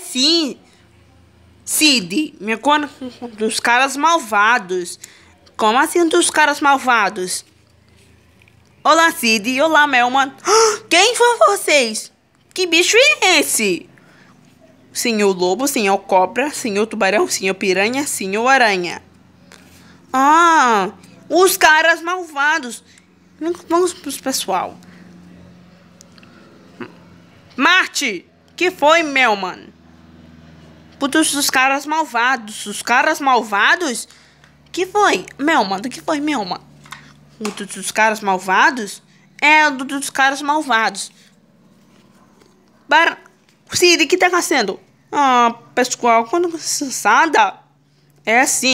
Sim, Sid, me conta dos caras malvados. Como assim dos caras malvados? Olá, Sid, Olá, Melman. Ah, quem foram vocês? Que bicho é esse? Senhor lobo, senhor cobra, senhor tubarão, senhor piranha, senhor aranha. Ah, os caras malvados. Vamos pros pessoal. Marte, que foi, Melman? Putos dos caras malvados. Os caras malvados? Que foi? Melma, do que foi, Melma? O dos caras malvados? É, o dos caras malvados. Bar... Siri, o que tá acontecendo? Ah, pessoal, quando cansada... É assim.